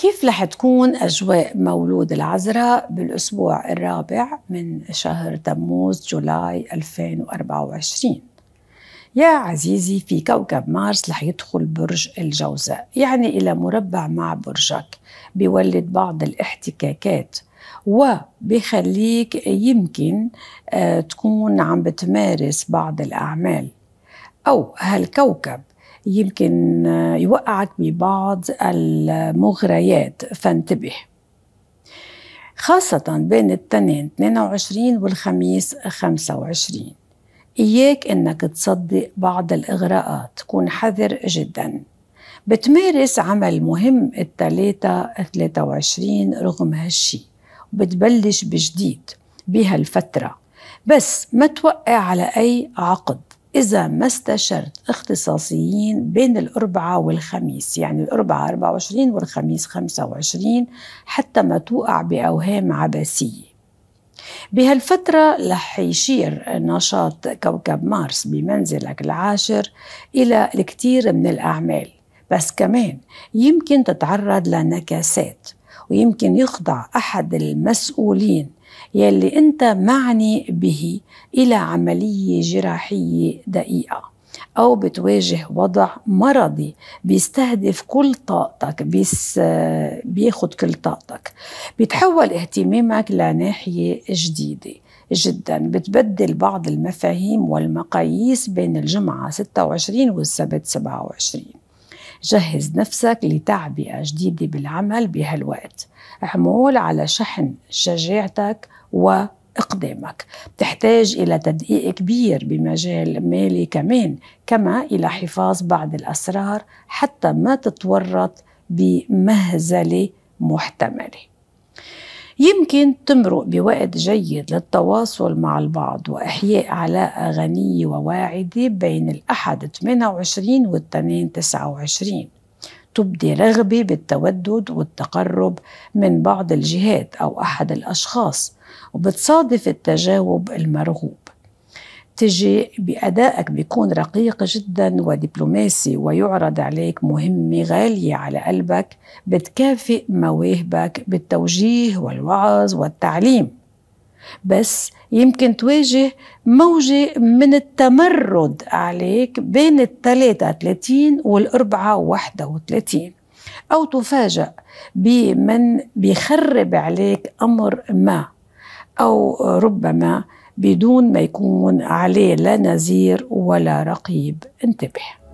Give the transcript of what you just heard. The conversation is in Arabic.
كيف رح تكون أجواء مولود العذراء بالأسبوع الرابع من شهر تموز جولاي 2024 يا عزيزي في كوكب مارس رح يدخل برج الجوزاء يعني إلى مربع مع برجك بيولد بعض الاحتكاكات وبخليك يمكن آه، تكون عم بتمارس بعض الأعمال أو هالكوكب يمكن يوقعك ببعض المغريات فانتبه خاصة بين التنين 22 والخميس 25 إياك إنك تصدق بعض الإغراءات كون حذر جدا بتمارس عمل مهم التلاتة 23 رغم هالشي وبتبلش بجديد بهالفترة بس ما توقع على أي عقد إذا ما استشرت اختصاصيين بين الأربعة والخميس يعني الأربعة 24 والخميس 25 حتى ما توقع بأوهام عباسية بهالفترة رح يشير نشاط كوكب مارس بمنزلك العاشر إلى الكثير من الأعمال بس كمان يمكن تتعرض لنكاسات ويمكن يخضع أحد المسؤولين يلي أنت معني به إلى عملية جراحية دقيقة أو بتواجه وضع مرضي بيستهدف كل طاقتك بيس بياخد كل طاقتك بيتحول اهتمامك لناحية جديدة جدا بتبدل بعض المفاهيم والمقاييس بين الجمعة 26 والسبت 27 جهز نفسك لتعبئة جديدة بالعمل بهالوقت اعمل على شحن شجاعتك و إقدامك تحتاج إلى تدقيق كبير بمجال مالي كمان كما إلى حفاظ بعض الأسرار حتى ما تتورط بمهزلة محتملة يمكن تمرق بوقت جيد للتواصل مع البعض وإحياء علاقة غنية وواعدة بين الأحد 28 والتنين 29 تبدي رغبة بالتودد والتقرب من بعض الجهات أو أحد الأشخاص وبتصادف التجاوب المرغوب تجي بأدائك بيكون رقيق جدا ودبلوماسي ويعرض عليك مهمة غالية على قلبك بتكافئ مواهبك بالتوجيه والوعظ والتعليم بس يمكن تواجه موجة من التمرد عليك بين ال 33 وال 31 أو تفاجأ بمن بيخرب عليك أمر ما أو ربما بدون ما يكون عليه لا نذير ولا رقيب انتبه